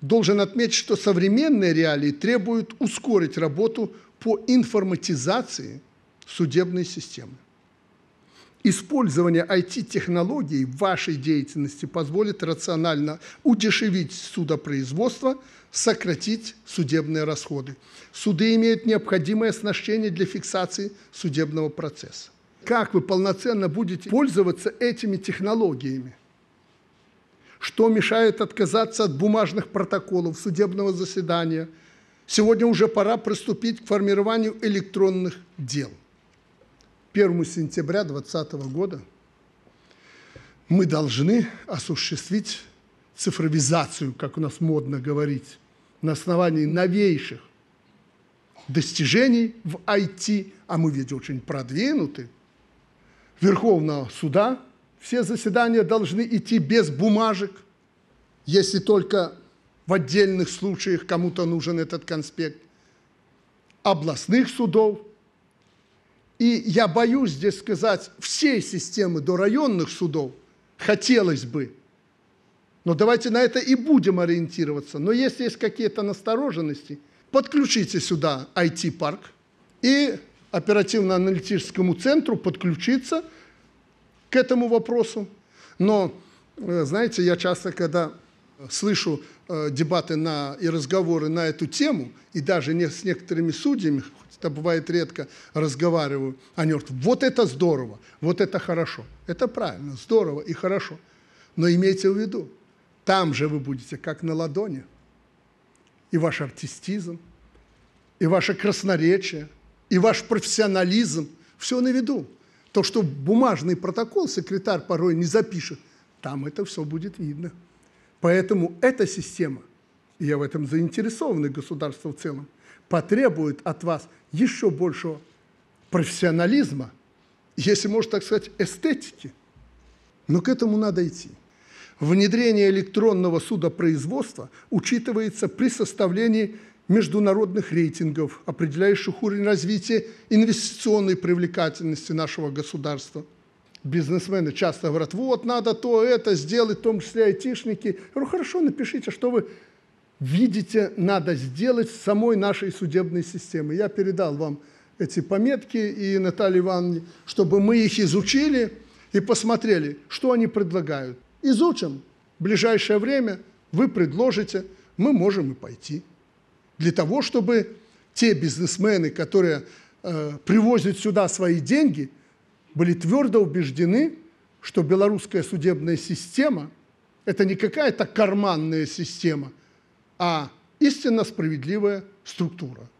Должен отметить, что современные реалии требуют ускорить работу по информатизации судебной системы. Использование IT-технологий в вашей деятельности позволит рационально удешевить судопроизводство, сократить судебные расходы. Суды имеют необходимое оснащение для фиксации судебного процесса. Как вы полноценно будете пользоваться этими технологиями? Что мешает отказаться от бумажных протоколов судебного заседания? Сегодня уже пора приступить к формированию электронных дел. 1 сентября 2020 года мы должны осуществить цифровизацию, как у нас модно говорить, на основании новейших достижений в IT, а мы ведь очень продвинуты, Верховного суда – все заседания должны идти без бумажек, если только в отдельных случаях кому-то нужен этот конспект, областных судов. И я боюсь здесь сказать, всей системы до районных судов хотелось бы. Но давайте на это и будем ориентироваться. Но если есть какие-то настороженности, подключите сюда IT-парк и оперативно-аналитическому центру подключиться – к этому вопросу. Но, э, знаете, я часто, когда слышу э, дебаты на, и разговоры на эту тему, и даже не с некоторыми судьями, хоть это бывает редко, разговариваю, они говорят, вот это здорово, вот это хорошо. Это правильно, здорово и хорошо. Но имейте в виду, там же вы будете как на ладони. И ваш артистизм, и ваше красноречие, и ваш профессионализм, все на виду. То, что бумажный протокол секретарь порой не запишет, там это все будет видно. Поэтому эта система, и я в этом заинтересован, и государство в целом, потребует от вас еще большего профессионализма, если можно так сказать, эстетики. Но к этому надо идти. Внедрение электронного судопроизводства учитывается при составлении международных рейтингов, определяющих уровень развития инвестиционной привлекательности нашего государства. Бизнесмены часто говорят, вот надо то, это сделать, в том числе айтишники. Я говорю, хорошо, напишите, что вы видите, надо сделать с самой нашей судебной системой. Я передал вам эти пометки и Наталье Ивановне, чтобы мы их изучили и посмотрели, что они предлагают. Изучим. В ближайшее время вы предложите, мы можем и пойти для того, чтобы те бизнесмены, которые э, привозят сюда свои деньги, были твердо убеждены, что белорусская судебная система – это не какая-то карманная система, а истинно справедливая структура –